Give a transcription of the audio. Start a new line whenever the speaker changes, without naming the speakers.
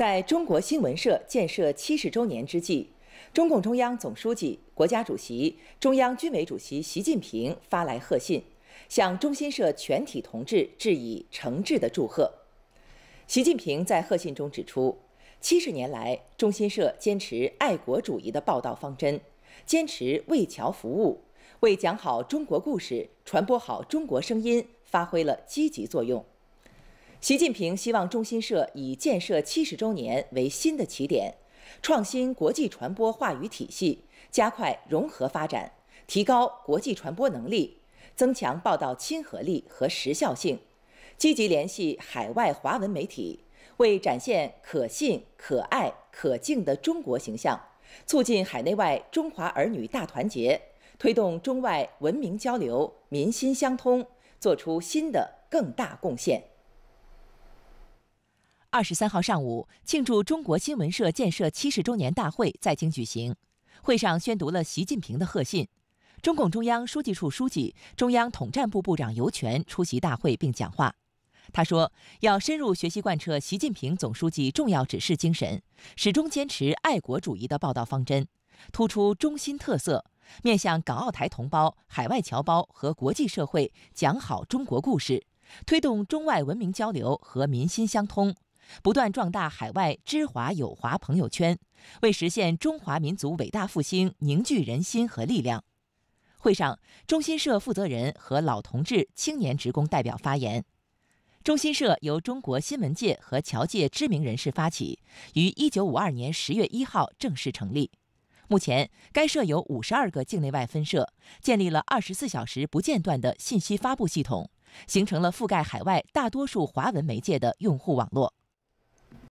在中国新闻社建设七十周年之际，中共中央总书记、国家主席、中央军委主席习近平发来贺信，向中新社全体同志致以诚挚的祝贺。习近平在贺信中指出，七十年来，中新社坚持爱国主义的报道方针，坚持为侨服务，为讲好中国故事、传播好中国声音发挥了积极作用。习近平希望中新社以建设七十周年为新的起点，创新国际传播话语体系，加快融合发展，提高国际传播能力，增强报道亲和力和时效性，积极联系海外华文媒体，为展现可信、可爱、可敬的中国形象，促进海内外中华儿女大团结，推动中外文明交流、民心相通，做出新的更大贡献。二十三号上午，庆祝中国新闻社建设七十周年大会在京举行。会上宣读了习近平的贺信，中共中央书记处书记、中央统战部部长尤权出席大会并讲话。他说，要深入学习贯彻习近平总书记重要指示精神，始终坚持爱国主义的报道方针，突出中心特色，面向港澳台同胞、海外侨胞和国际社会讲好中国故事，推动中外文明交流和民心相通。不断壮大海外知华友华朋友圈，为实现中华民族伟大复兴凝聚人心和力量。会上，中新社负责人和老同志、青年职工代表发言。中新社由中国新闻界和侨界知名人士发起，于一九五二年十月一号正式成立。目前，该社有五十二个境内外分社，建立了二十四小时不间断的信息发布系统，形成了覆盖海外大多数华文媒介的用户网络。